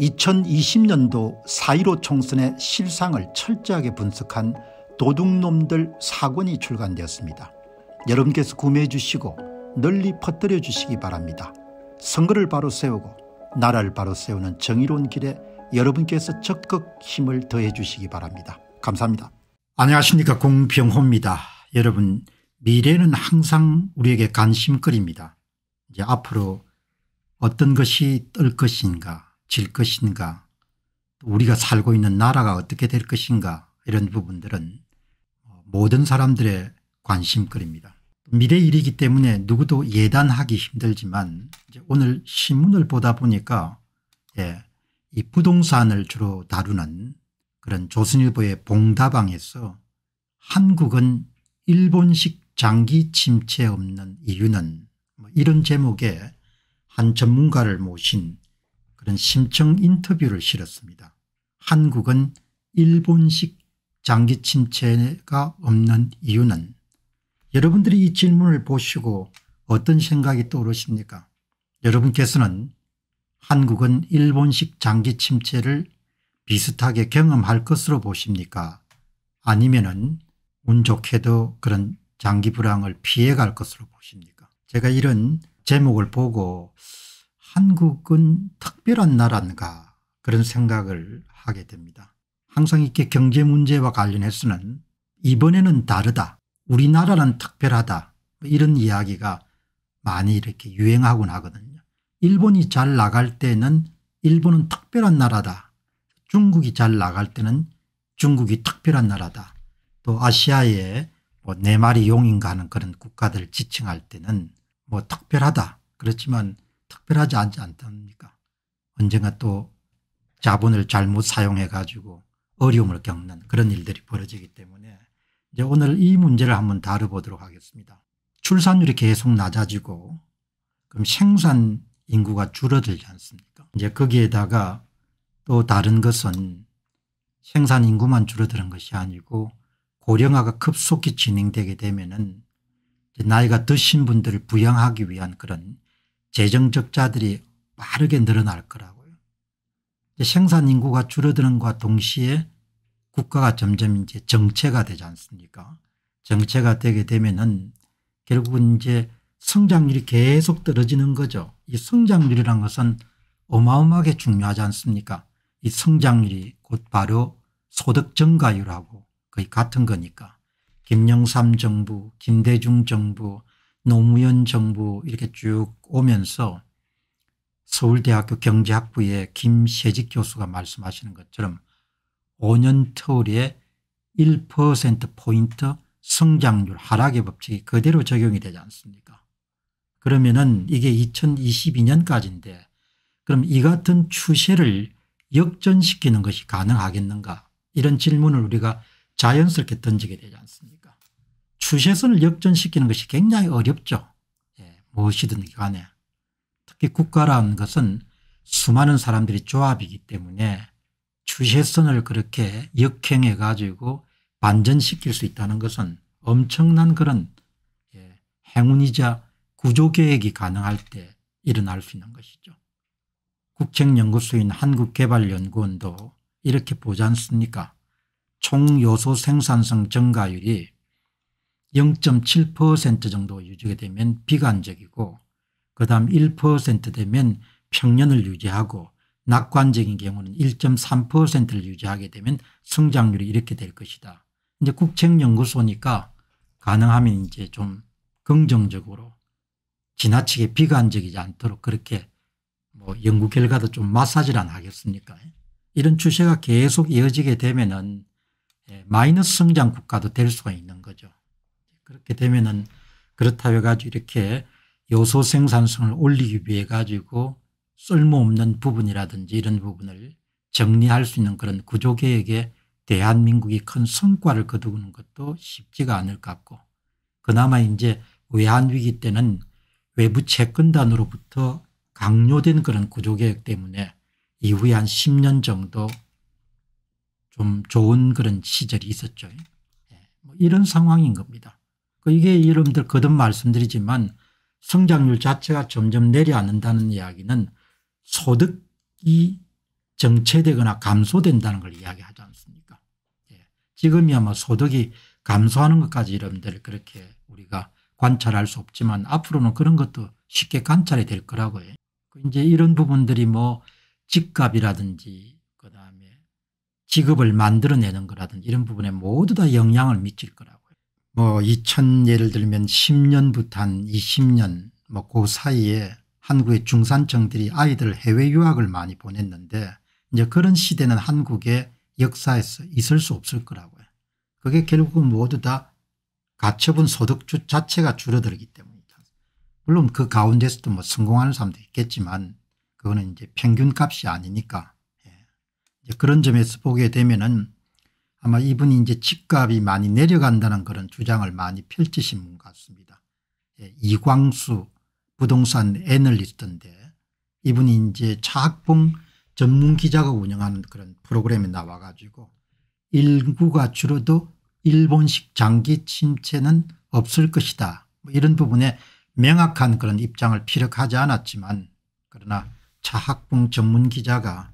2020년도 4.15 총선의 실상을 철저하게 분석한 도둑놈들 사권이 출간되었습니다. 여러분께서 구매해 주시고 널리 퍼뜨려 주시기 바랍니다. 선거를 바로 세우고 나라를 바로 세우는 정의로운 길에 여러분께서 적극 힘을 더해 주시기 바랍니다. 감사합니다. 안녕하십니까 공병호입니다. 여러분 미래는 항상 우리에게 관심거리입니다. 이제 앞으로 어떤 것이 뜰 것인가 질 것인가 우리가 살고 있는 나라가 어떻게 될 것인가 이런 부분들은 모든 사람들의 관심거리입니다. 미래 일이기 때문에 누구도 예단하기 힘들지만 오늘 신문을 보다 보니까 예, 이 부동산을 주로 다루는 그런 조선일보의 봉다방에서 한국은 일본식 장기 침체 없는 이유는 뭐 이런 제목의 한 전문가를 모신 그런 심층 인터뷰를 실었습니다. 한국은 일본식 장기 침체가 없는 이유는 여러분들이 이 질문을 보시고 어떤 생각이 떠오르십니까 여러분께서는 한국은 일본식 장기 침체를 비슷하게 경험할 것으로 보십니까 아니면 은운 좋게도 그런 장기 불황을 피해갈 것으로 보십니까 제가 이런 제목을 보고 한국은 특별한 나라인가 그런 생각을 하게 됩니다. 항상 이렇게 경제 문제와 관련해서는 이번에는 다르다 우리나라는 특별하다 뭐 이런 이야기가 많이 이렇게 유행하곤 하거든요. 일본이 잘 나갈 때는 일본은 특별한 나라다. 중국이 잘 나갈 때는 중국이 특별한 나라다. 또 아시아의 뭐네 마리 용인가 하는 그런 국가들 지칭할 때는 뭐 특별하다. 그렇지만 특별하지 않지 않습니까 언젠가 또 자본을 잘못 사용해 가지고 어려움을 겪는 그런 일들이 벌어지기 때문에 이제 오늘 이 문제를 한번 다뤄보도록 하겠습니다. 출산율이 계속 낮아지고 그럼 생산 인구가 줄어들지 않습니까 이제 거기에다가 또 다른 것은 생산 인구만 줄어드는 것이 아니고 고령화가 급속히 진행되게 되면 은 나이가 드신 분들을 부양하기 위한 그런 재정적자들이 빠르게 늘어날 거라고요. 생산 인구가 줄어드는 것과 동시에 국가가 점점 이제 정체가 되지 않습니까 정체가 되게 되면은 결국은 이제 성장률이 계속 떨어지는 거죠. 이 성장률이란 것은 어마어마하게 중요하지 않습니까 이 성장률이 곧 바로 소득 증가율하고 거의 같은 거니까 김영삼 정부 김대중 정부 노무현 정부 이렇게 쭉 오면서 서울대학교 경제학부의 김세직 교수가 말씀하시는 것처럼 5년 터울에 1%포인트 성장률 하락의 법칙이 그대로 적용이 되지 않습니까 그러면은 이게 2022년까지인데 그럼 이 같은 추세를 역전시키는 것이 가능하겠는가 이런 질문을 우리가 자연스럽게 던지게 되지 않습니까 추세선을 역전시키는 것이 굉장히 어렵죠. 예, 무엇이든 간에. 특히 국가라는 것은 수많은 사람들이 조합이기 때문에 추세선을 그렇게 역행해 가지고 반전시킬 수 있다는 것은 엄청난 그런 예, 행운이자 구조계획이 가능할 때 일어날 수 있는 것이죠. 국책연구소인 한국개발연구원도 이렇게 보지 않습니까 총 요소 생산성 증가율이 0.7% 정도 유지게 되면 비관적이고 그다음 1% 되면 평년을 유지하고 낙관적인 경우는 1.3%를 유지하게 되면 성장률이 이렇게 될 것이다. 이제 국책연구소니까 가능하면 이제 좀 긍정적으로 지나치게 비관적이지 않도록 그렇게 뭐 연구 결과도 좀 마사지를 안 하겠습니까? 이런 추세가 계속 이어지게 되면은 예, 마이너스 성장 국가도 될 수가 있는 거죠. 그렇게 되면은 그렇다고 해가지고 이렇게 요소 생산성을 올리기 위해 가지고 쓸모없는 부분이라든지 이런 부분을 정리할 수 있는 그런 구조개혁에 대한민국이 큰 성과를 거두는 것도 쉽지가 않을 것 같고 그나마 이제 외환위기 때는 외부 채권단으로부터 강요된 그런 구조개혁 때문에 이후에 한 10년 정도 좀 좋은 그런 시절이 있었죠. 예, 뭐 이런 상황인 겁니다. 그 이게 여러분들 거듭 말씀드리지만 성장률 자체가 점점 내려앉는다는 이야기는 소득이 정체되거나 감소된다는 걸 이야기하지 않습니까 예. 지금이야말 소득이 감소하는 것까지 여러분들 그렇게 우리가 관찰할 수 없지만 앞으로는 그런 것도 쉽게 관찰이 될 거라고요. 해 그 이제 이런 부분들이 뭐 집값이라든지 그다음에 직업을 만들어내는 거라든지 이런 부분에 모두 다 영향을 미칠 거라고. 뭐2000 예를 들면 10년부터 한 20년 뭐 그 사이에 한국의 중산층들이 아이들 해외 유학을 많이 보냈는데 이제 그런 시대는 한국의 역사에서 있을 수 없을 거라고요. 그게 결국은 모두 다 가처분 소득 주 자체가 줄어들기 때문이다. 물론 그 가운데서도 뭐 성공하는 사람도 있겠지만 그거는 이제 평균 값이 아니니까. 예. 그런 점에서 보게 되면은 아마 이분이 이제 집값이 많이 내려간다는 그런 주장을 많이 펼치신 분 같습니다. 예, 이광수 부동산 애널리스트인데 이분이 이제 차학봉 전문 기자가 운영하는 그런 프로그램에 나와가지고 인구가 줄어도 일본식 장기 침체는 없을 것이다. 뭐 이런 부분에 명확한 그런 입장을 피력하지 않았지만 그러나 차학봉 전문 기자가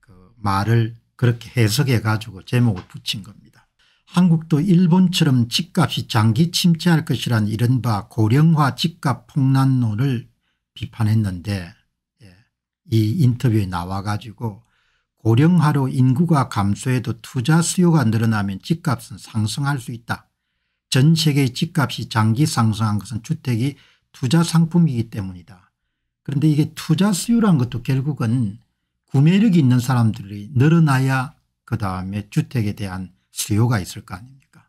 그 말을 그렇게 해석해 가지고 제목을 붙인 겁니다. 한국도 일본처럼 집값이 장기 침체할 것이란 이른바 고령화 집값 폭락론을 비판했는데 예, 이 인터뷰에 나와 가지고 고령화로 인구가 감소해도 투자 수요가 늘어나면 집값은 상승할 수 있다. 전 세계의 집값이 장기 상승한 것은 주택이 투자 상품이기 때문이다. 그런데 이게 투자 수요란 것도 결국은 구매력이 있는 사람들이 늘어나야 그 다음에 주택에 대한 수요가 있을 거 아닙니까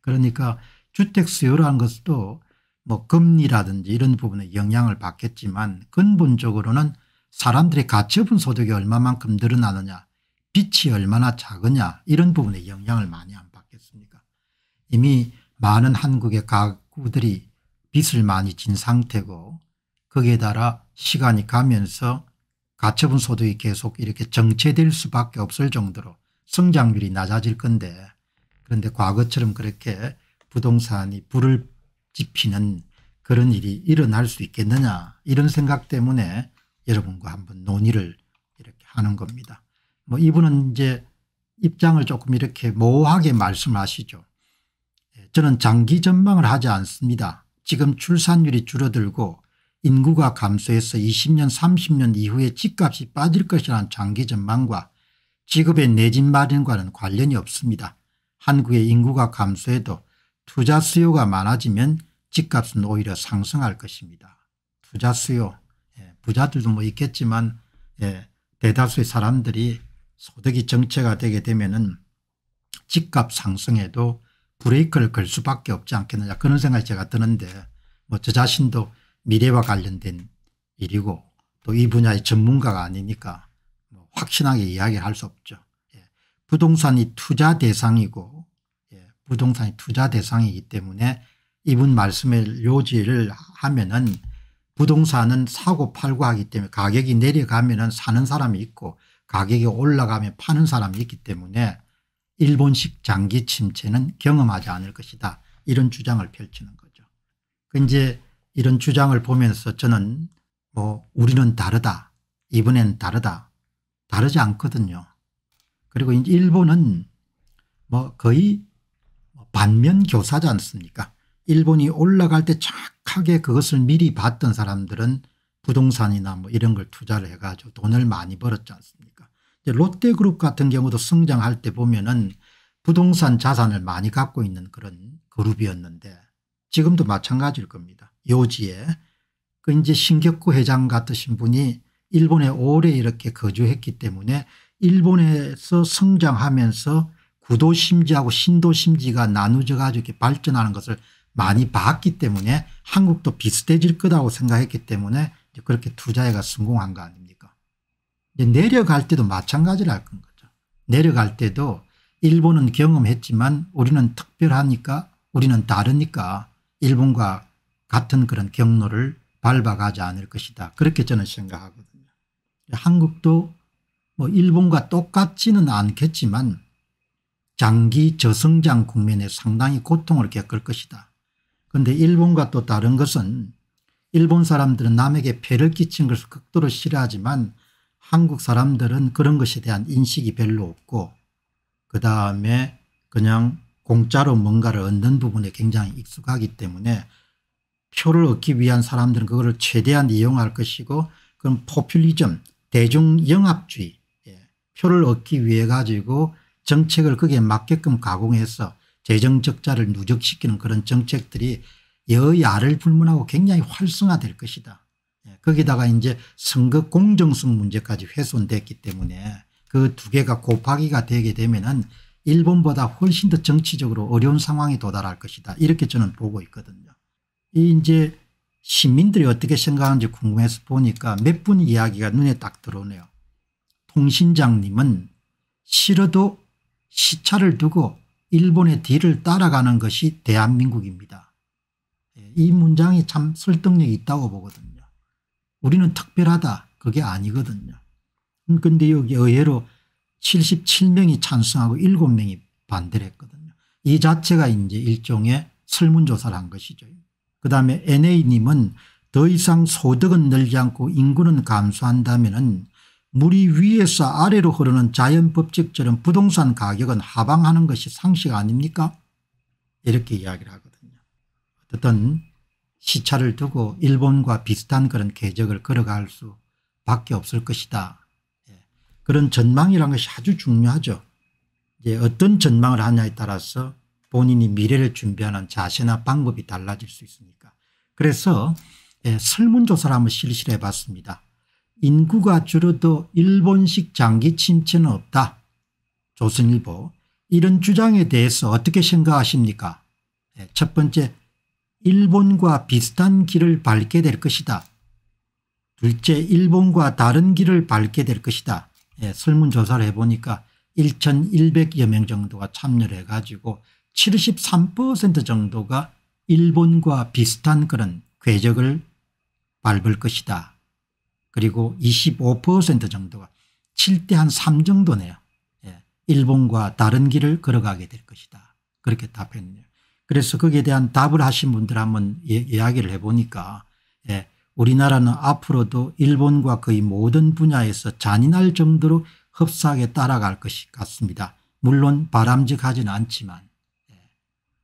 그러니까 주택 수요라는 것도 뭐 금리라든지 이런 부분에 영향을 받겠지만 근본적으로는 사람들의 가치업 소득이 얼마만큼 늘어나느냐 빛이 얼마나 작으냐 이런 부분에 영향을 많이 안 받겠습니까 이미 많은 한국의 가구들이 빚을 많이 진 상태고 거기에 따라 시간이 가면서 가처분 소득이 계속 이렇게 정체될 수밖에 없을 정도로 성장률이 낮아질 건데 그런데 과거처럼 그렇게 부동산이 불을 지피는 그런 일이 일어날 수 있겠느냐 이런 생각 때문에 여러분과 한번 논의를 이렇게 하는 겁니다. 뭐 이분은 이제 입장을 조금 이렇게 모호하게 말씀하시죠. 예, 저는 장기 전망을 하지 않습니다. 지금 출산율이 줄어들고 인구가 감소해서 20년 30년 이후에 집값이 빠질 것이라는 장기 전망과 직업의내집 마련과는 관련이 없습니다. 한국의 인구가 감소해도 투자 수요가 많아지면 집값은 오히려 상승할 것입니다. 투자 수요 예, 부자들도 뭐 있겠지만 예, 대다수의 사람들이 소득이 정체가 되게 되면 집값 상승에도 브레이크를 걸 수밖에 없지 않겠느냐 그런 생각이 제가 드는데 뭐 저 자신도 미래와 관련된 일이고 또 이 분야의 전문가가 아니니까 뭐 확신하게 이야기할 수 없죠. 예. 부동산이 투자 대상이고 예. 부동산이 투자 대상이기 때문에 이분 말씀의 요지를 하면은 부동산은 사고 팔고 하기 때문에 가격이 내려가면은 사는 사람이 있고 가격이 올라가면 파는 사람이 있기 때문에 일본식 장기 침체는 경험하지 않을 것이다. 이런 주장을 펼치는 거죠. 그 이제 이런 주장을 보면서 저는 뭐 우리는 다르다 이번엔 다르다 다르지 않거든요. 그리고 이제 일본은 뭐 거의 뭐 반면 교사지 않습니까 일본이 올라갈 때착하게 그것을 미리 봤던 사람들은 부동산이나 뭐 이런 걸 투자를 해가지고 돈을 많이 벌었지 않습니까 롯데그룹 같은 경우도 성장할 때 보면은 부동산 자산을 많이 갖고 있는 그런 그룹이었는데 지금도 마찬가지일 겁니다. 요지에 그인제 신격구 회장 같으신 분이 일본에 오래 이렇게 거주했기 때문에 일본에서 성장하면서 구도심지하고 신도심지가 나누져 가지고 이렇게 발전하는 것을 많이 봤기 때문에 한국도 비슷해질 거라고 생각했기 때문에 그렇게 투자해가 성공한 거 아닙니까 내려갈 때도 마찬가지랄 건 거죠. 내려갈 때도 일본은 경험했지만 우리는 특별하니까 우리는 다르니까 일본과 같은 그런 경로를 밟아가지 않을 것이다. 그렇게 저는 생각하거든요. 한국도 뭐 일본과 똑같지는 않겠지만 장기 저성장 국면에 상당히 고통을 겪을 것이다. 그런데 일본과 또 다른 것은 일본 사람들은 남에게 폐를 끼친 것을 극도로 싫어하지만 한국 사람들은 그런 것에 대한 인식이 별로 없고 그다음에 그냥 공짜로 뭔가를 얻는 부분에 굉장히 익숙하기 때문에 표를 얻기 위한 사람들은 그거를 최대한 이용할 것이고 그건 포퓰리즘 대중영합주의 예. 표를 얻기 위해 가지고 정책을 거기에 맞게끔 가공해서 재정적자를 누적시키는 그런 정책들이 여야를 불문하고 굉장히 활성화될 것이다. 예. 거기다가 이제 선거 공정성 문제까지 훼손됐기 때문에 그 두 개가 곱하기가 되게 되면은 일본보다 훨씬 더 정치적으로 어려운 상황에 도달할 것이다. 이렇게 저는 보고 있거든요. 이 이제 시민들이 어떻게 생각하는지 궁금해서 보니까 몇 분 이야기가 눈에 딱 들어오네요. 통신장님은 싫어도 시차를 두고 일본의 뒤를 따라가는 것이 대한민국입니다. 예, 이 문장이 참 설득력이 있다고 보거든요. 우리는 특별하다 그게 아니거든요. 근데 여기 의외로 77명이 찬성하고 7명이 반대를 했거든요. 이 자체가 이제 일종의 설문조사를 한 것이죠. 그다음에 NA님은 더 이상 소득은 늘지 않고 인구는 감소한다면 물이 위에서 아래로 흐르는 자연법칙처럼 부동산 가격은 하방하는 것이 상식 아닙니까 이렇게 이야기를 하거든요. 어쨌 시차를 두고 일본과 비슷한 그런 궤적을 걸어갈 수밖에 없을 것이다. 예. 그런 전망이라는 것이 아주 중요하죠. 이제 어떤 전망을 하냐에 따라서 본인이 미래를 준비하는 자세나 방법이 달라질 수 있으니까. 그래서 예, 설문조사를 한번 실시 해봤습니다. 인구가 줄어도 일본식 장기 침체는 없다. 조선일보 이런 주장에 대해서 어떻게 생각하십니까 예, 첫 번째 일본과 비슷한 길을 밟게 될 것이다. 둘째 일본과 다른 길을 밟게 될 것이다. 예, 설문조사를 해보니까 1100여 명 정도가 참여를 해가지고 73% 정도가 일본과 비슷한 그런 궤적을 밟을 것이다. 그리고 25% 정도가 7대 한3 정도네요. 예. 일본과 다른 길을 걸어가게 될 것이다. 그렇게 답했네요. 그래서 거기에 대한 답을 하신 분들 한번 예, 이야기를 해보니까 예. 우리나라는 앞으로도 일본과 거의 모든 분야에서 잔인할 정도로 흡사하게 따라갈 것이 같습니다. 물론 바람직하지는 않지만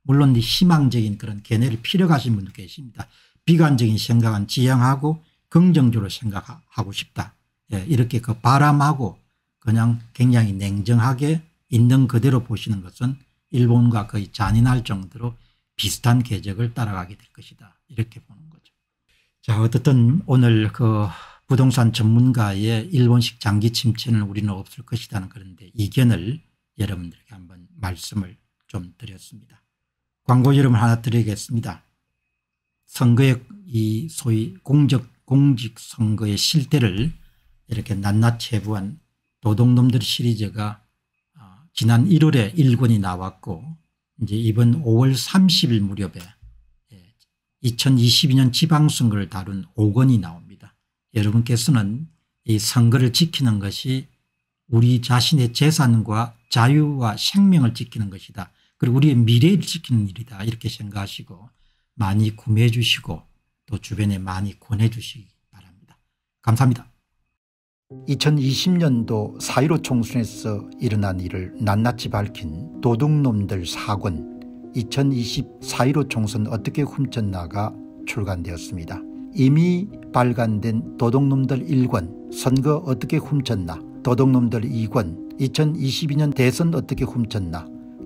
물론 희망적인 그런 견해를 필요하신 분도 계십니다. 비관적인 생각은 지양하고 긍정적으로 생각하고 싶다. 예, 이렇게 그 바람하고 그냥 굉장히 냉정하게 있는 그대로 보시는 것은 일본과 거의 잔인할 정도로 비슷한 궤적을 따라가게 될 것이다. 이렇게 보는 거죠. 자 어쨌든 오늘 그 부동산 전문가의 일본식 장기 침체는 우리는 없을 것이라는 그런데 이견을 여러분들에게 한번 말씀을 좀 드렸습니다. 광고 이름을 하나 드리겠습니다. 선거의 이 소위 공적, 공직 선거의 실태를 이렇게 낱낱이 해부한 도둑놈들 시리즈가 아, 지난 1월에 1권이 나왔고 이제 이번 5월 30일 무렵에 2022년 예, 지방선거를 다룬 5권이 나옵니다. 여러분께서는 이 선거를 지키는 것이 우리 자신의 재산과 자유와 생명을 지키는 것이다. 그리고 우리의 미래를 지키는 일이다 이렇게 생각하시고 많이 구매해 주시고 또 주변에 많이 권해 주시기 바랍니다. 감사합니다. 2020년도 4.15 총선에서 일어난 일을 낱낱이 밝힌 도둑놈들 사권2020 4.15 총선 어떻게 훔쳤나가 출간되었습니다. 이미 발간된 도둑놈들 1권 선거 어떻게 훔쳤나 도둑놈들 2권 2022년 대선 어떻게 훔쳤나